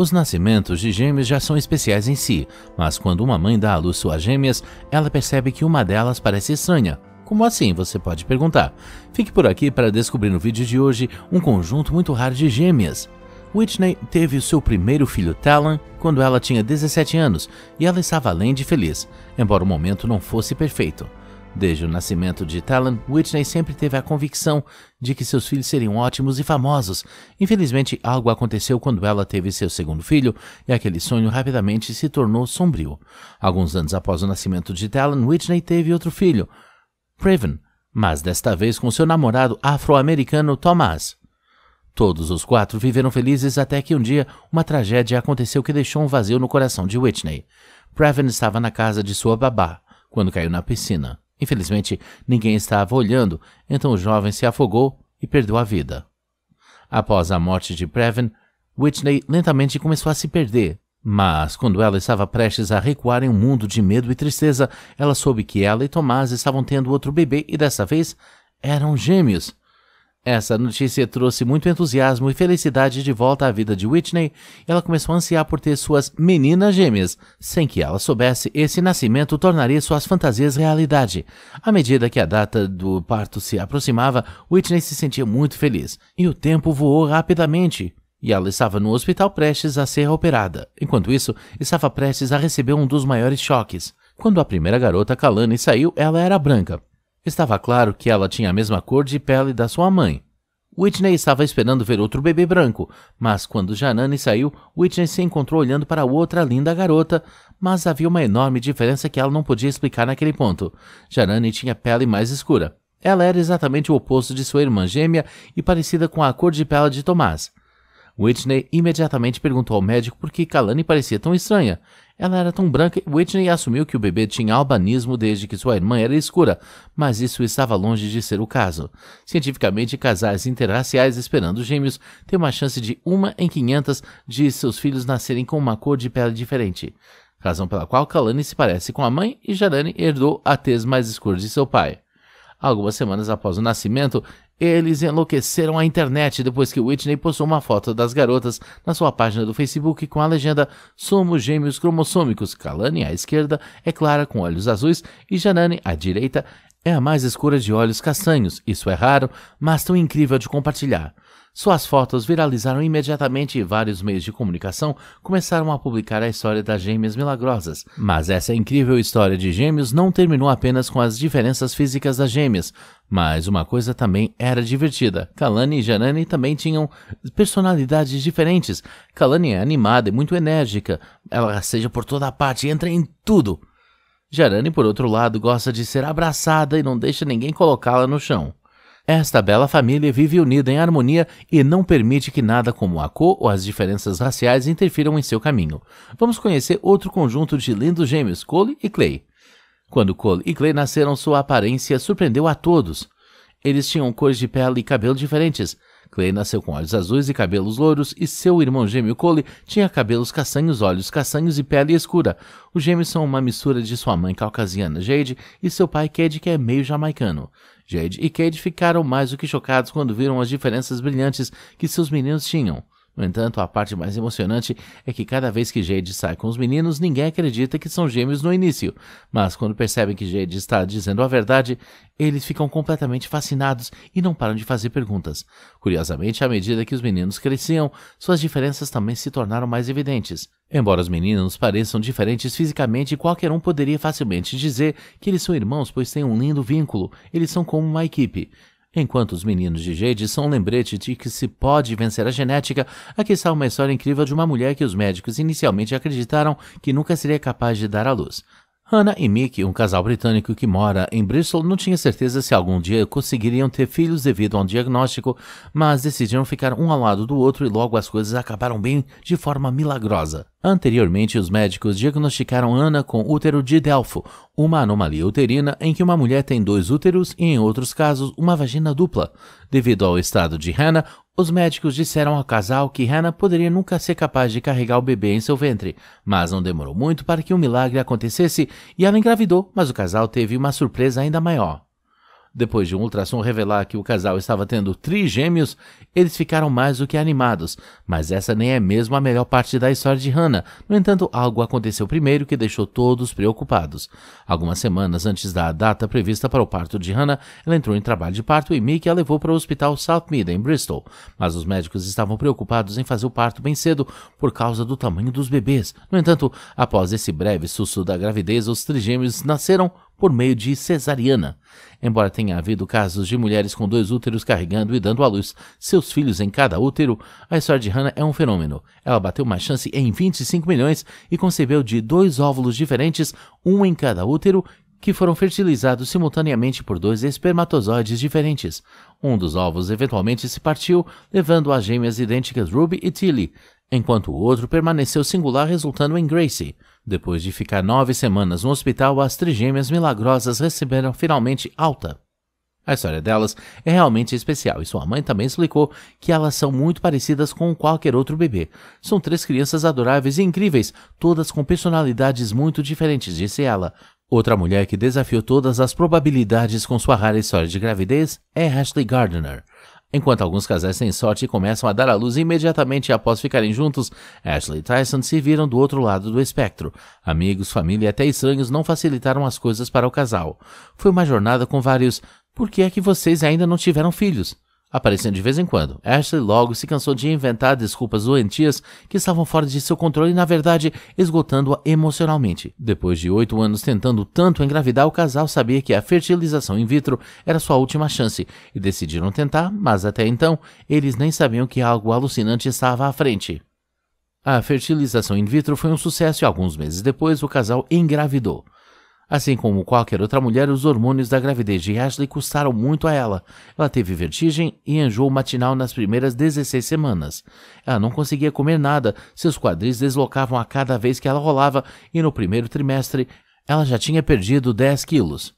Os nascimentos de gêmeos já são especiais em si, mas quando uma mãe dá à luz suas gêmeas, ela percebe que uma delas parece estranha. Como assim? Você pode perguntar. Fique por aqui para descobrir no vídeo de hoje um conjunto muito raro de gêmeas. Whitney teve o seu primeiro filho Talon quando ela tinha 17 anos e ela estava além de feliz, embora o momento não fosse perfeito. Desde o nascimento de Talon, Whitney sempre teve a convicção de que seus filhos seriam ótimos e famosos. Infelizmente, algo aconteceu quando ela teve seu segundo filho, e aquele sonho rapidamente se tornou sombrio. Alguns anos após o nascimento de Talon, Whitney teve outro filho, Previn, mas desta vez com seu namorado afro-americano Thomas. Todos os quatro viveram felizes até que um dia uma tragédia aconteceu que deixou um vazio no coração de Whitney. Previn estava na casa de sua babá quando caiu na piscina. Infelizmente, ninguém estava olhando, então o jovem se afogou e perdeu a vida. Após a morte de Previn, Whitney lentamente começou a se perder, mas quando ela estava prestes a recuar em um mundo de medo e tristeza, ela soube que ela e Tomás estavam tendo outro bebê e dessa vez eram gêmeos. Essa notícia trouxe muito entusiasmo e felicidade de volta à vida de Whitney. Ela começou a ansiar por ter suas meninas gêmeas. Sem que ela soubesse, esse nascimento tornaria suas fantasias realidade. À medida que a data do parto se aproximava, Whitney se sentia muito feliz. E o tempo voou rapidamente. E ela estava no hospital prestes a ser operada. Enquanto isso, estava prestes a receber um dos maiores choques. Quando a primeira garota, Kalani, saiu, ela era branca. Estava claro que ela tinha a mesma cor de pele da sua mãe. Whitney estava esperando ver outro bebê branco, mas quando Janani saiu, Whitney se encontrou olhando para outra linda garota, mas havia uma enorme diferença que ela não podia explicar naquele ponto. Janani tinha pele mais escura. Ela era exatamente o oposto de sua irmã gêmea e parecida com a cor de pele de Tomás. Whitney imediatamente perguntou ao médico por que Kalani parecia tão estranha. Ela era tão branca e Whitney assumiu que o bebê tinha albanismo desde que sua irmã era escura, mas isso estava longe de ser o caso. Cientificamente, casais interraciais esperando gêmeos têm uma chance de 1 em 500 de seus filhos nascerem com uma cor de pele diferente. Razão pela qual Kalani se parece com a mãe e Jarani herdou a tez mais escura de seu pai. Algumas semanas após o nascimento, eles enlouqueceram a internet depois que Whitney postou uma foto das garotas na sua página do Facebook com a legenda Somos gêmeos cromossômicos. Kalani, à esquerda, é clara com olhos azuis e Janani, à direita, é a mais escura de olhos castanhos, isso é raro, mas tão incrível de compartilhar. Suas fotos viralizaram imediatamente e vários meios de comunicação começaram a publicar a história das gêmeas milagrosas. Mas essa incrível história de gêmeos não terminou apenas com as diferenças físicas das gêmeas, mas uma coisa também era divertida. Kalani e Janani também tinham personalidades diferentes. Kalani é animada e muito enérgica, ela seja por toda a parte, entra em tudo. Jarani, por outro lado, gosta de ser abraçada e não deixa ninguém colocá-la no chão. Esta bela família vive unida em harmonia e não permite que nada como a cor ou as diferenças raciais interfiram em seu caminho. Vamos conhecer outro conjunto de lindos gêmeos, Cole e Clay. Quando Cole e Clay nasceram, sua aparência surpreendeu a todos. Eles tinham cores de pele e cabelo diferentes, Clay nasceu com olhos azuis e cabelos louros, e seu irmão gêmeo Cole tinha cabelos castanhos, olhos castanhos e pele escura. Os gêmeos são uma mistura de sua mãe caucasiana Jade e seu pai Cade, que é meio jamaicano. Jade e Cade ficaram mais do que chocados quando viram as diferenças brilhantes que seus meninos tinham. No entanto, a parte mais emocionante é que cada vez que Jade sai com os meninos, ninguém acredita que são gêmeos no início, mas quando percebem que Jade está dizendo a verdade, eles ficam completamente fascinados e não param de fazer perguntas. Curiosamente, à medida que os meninos cresciam, suas diferenças também se tornaram mais evidentes. Embora os meninos pareçam diferentes fisicamente, qualquer um poderia facilmente dizer que eles são irmãos, pois têm um lindo vínculo. Eles são como uma equipe. Enquanto os meninos de Jade são um lembrete de que se pode vencer a genética, aqui está uma história incrível de uma mulher que os médicos inicialmente acreditaram que nunca seria capaz de dar à luz. Hannah e Mick, um casal britânico que mora em Bristol, não tinha certeza se algum dia conseguiriam ter filhos devido a um diagnóstico, mas decidiram ficar um ao lado do outro e logo as coisas acabaram bem de forma milagrosa. Anteriormente, os médicos diagnosticaram Ana com útero de Delfo, uma anomalia uterina em que uma mulher tem dois úteros e, em outros casos, uma vagina dupla. Devido ao estado de Hannah, os médicos disseram ao casal que Hannah poderia nunca ser capaz de carregar o bebê em seu ventre, mas não demorou muito para que um milagre acontecesse e ela engravidou, mas o casal teve uma surpresa ainda maior. Depois de um ultrassom revelar que o casal estava tendo trigêmeos, eles ficaram mais do que animados. Mas essa nem é mesmo a melhor parte da história de Hannah. No entanto, algo aconteceu primeiro que deixou todos preocupados. Algumas semanas antes da data prevista para o parto de Hannah, ela entrou em trabalho de parto e Mick a levou para o hospital South Mead, em Bristol. Mas os médicos estavam preocupados em fazer o parto bem cedo por causa do tamanho dos bebês. No entanto, após esse breve susto da gravidez, os trigêmeos nasceram por meio de cesariana. Embora tenha havido casos de mulheres com dois úteros carregando e dando à luz seus filhos em cada útero, a história de Hannah é um fenômeno. Ela bateu uma chance em 25 milhões e concebeu de dois óvulos diferentes, um em cada útero, que foram fertilizados simultaneamente por dois espermatozoides diferentes. Um dos ovos eventualmente se partiu, levando as gêmeas idênticas Ruby e Tilly, enquanto o outro permaneceu singular, resultando em Gracie. Depois de ficar nove semanas no hospital, as trigêmeas milagrosas receberam finalmente alta. A história delas é realmente especial e sua mãe também explicou que elas são muito parecidas com qualquer outro bebê. São três crianças adoráveis e incríveis, todas com personalidades muito diferentes, disse ela. Outra mulher que desafiou todas as probabilidades com sua rara história de gravidez é Ashley Gardner. Enquanto alguns casais têm sorte e começam a dar à luz imediatamente após ficarem juntos, Ashley e Tyson se viram do outro lado do espectro. Amigos, família e até estranhos não facilitaram as coisas para o casal. Foi uma jornada com vários por que é que vocês ainda não tiveram filhos? aparecendo de vez em quando. Ashley logo se cansou de inventar desculpas doentias que estavam fora de seu controle e, na verdade, esgotando-a emocionalmente. Depois de oito anos tentando tanto engravidar, o casal sabia que a fertilização in vitro era sua última chance e decidiram tentar, mas até então eles nem sabiam que algo alucinante estava à frente. A fertilização in vitro foi um sucesso e alguns meses depois o casal engravidou. Assim como qualquer outra mulher, os hormônios da gravidez de Ashley custaram muito a ela. Ela teve vertigem e enjoo matinal nas primeiras 16 semanas. Ela não conseguia comer nada, seus quadris deslocavam a cada vez que ela rolava e no primeiro trimestre ela já tinha perdido 10 quilos.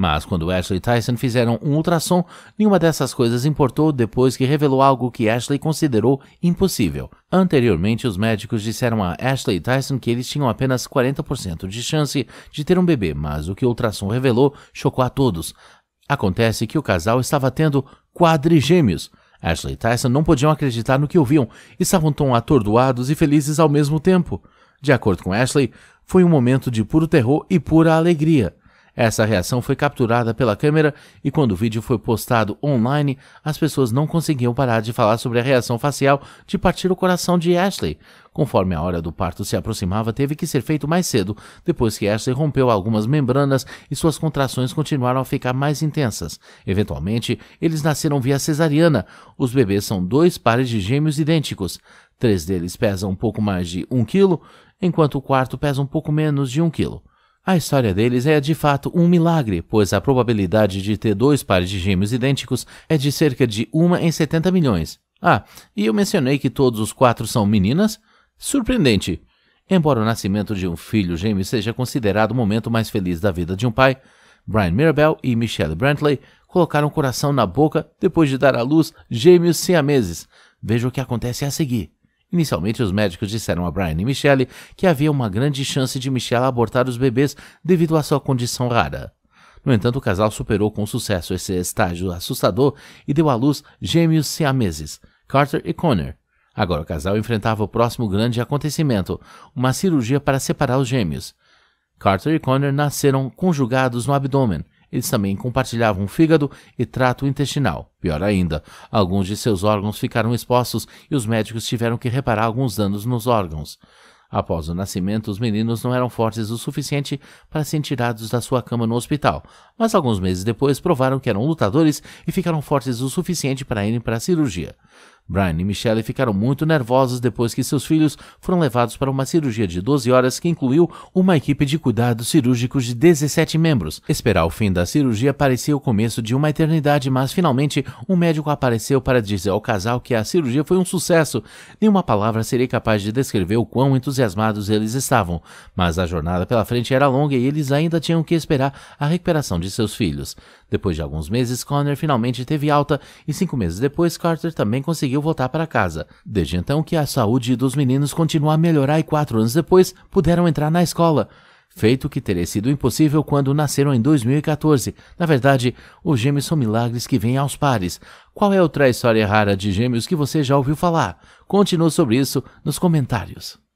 Mas quando Ashley e Tyson fizeram um ultrassom, nenhuma dessas coisas importou depois que revelou algo que Ashley considerou impossível. Anteriormente, os médicos disseram a Ashley e Tyson que eles tinham apenas 40% de chance de ter um bebê, mas o que o ultrassom revelou chocou a todos. Acontece que o casal estava tendo quadrigêmeos. Ashley e Tyson não podiam acreditar no que ouviam, estavam tão atordoados e felizes ao mesmo tempo. De acordo com Ashley, foi um momento de puro terror e pura alegria. Essa reação foi capturada pela câmera e quando o vídeo foi postado online, as pessoas não conseguiam parar de falar sobre a reação facial de partir o coração de Ashley. Conforme a hora do parto se aproximava, teve que ser feito mais cedo, depois que Ashley rompeu algumas membranas e suas contrações continuaram a ficar mais intensas. Eventualmente, eles nasceram via cesariana. Os bebês são dois pares de gêmeos idênticos. Três deles pesam um pouco mais de um quilo, enquanto o quarto pesa um pouco menos de um quilo. A história deles é de fato um milagre, pois a probabilidade de ter dois pares de gêmeos idênticos é de cerca de 1 em 70 milhões. Ah, e eu mencionei que todos os quatro são meninas? Surpreendente! Embora o nascimento de um filho gêmeo seja considerado o momento mais feliz da vida de um pai, Brian Mirabel e Michelle Brantley colocaram o coração na boca depois de dar à luz gêmeos siameses. Veja o que acontece a seguir. Inicialmente, os médicos disseram a Brian e Michelle que havia uma grande chance de Michelle abortar os bebês devido à sua condição rara. No entanto, o casal superou com sucesso esse estágio assustador e deu à luz gêmeos siameses, Carter e Connor. Agora o casal enfrentava o próximo grande acontecimento, uma cirurgia para separar os gêmeos. Carter e Connor nasceram conjugados no abdômen eles também compartilhavam fígado e trato intestinal. Pior ainda, alguns de seus órgãos ficaram expostos e os médicos tiveram que reparar alguns danos nos órgãos. Após o nascimento, os meninos não eram fortes o suficiente para serem tirados da sua cama no hospital, mas alguns meses depois provaram que eram lutadores e ficaram fortes o suficiente para irem para a cirurgia. Brian e Michelle ficaram muito nervosos depois que seus filhos foram levados para uma cirurgia de 12 horas que incluiu uma equipe de cuidados cirúrgicos de 17 membros. Esperar o fim da cirurgia parecia o começo de uma eternidade, mas finalmente um médico apareceu para dizer ao casal que a cirurgia foi um sucesso. Nenhuma palavra seria capaz de descrever o quão entusiasmados eles estavam, mas a jornada pela frente era longa e eles ainda tinham que esperar a recuperação de seus filhos. Depois de alguns meses, Connor finalmente teve alta e cinco meses depois Carter também conseguiu conseguiu voltar para casa. Desde então que a saúde dos meninos continuou a melhorar e quatro anos depois puderam entrar na escola. Feito que teria sido impossível quando nasceram em 2014. Na verdade, os gêmeos são milagres que vêm aos pares. Qual é outra história rara de gêmeos que você já ouviu falar? Continue sobre isso nos comentários.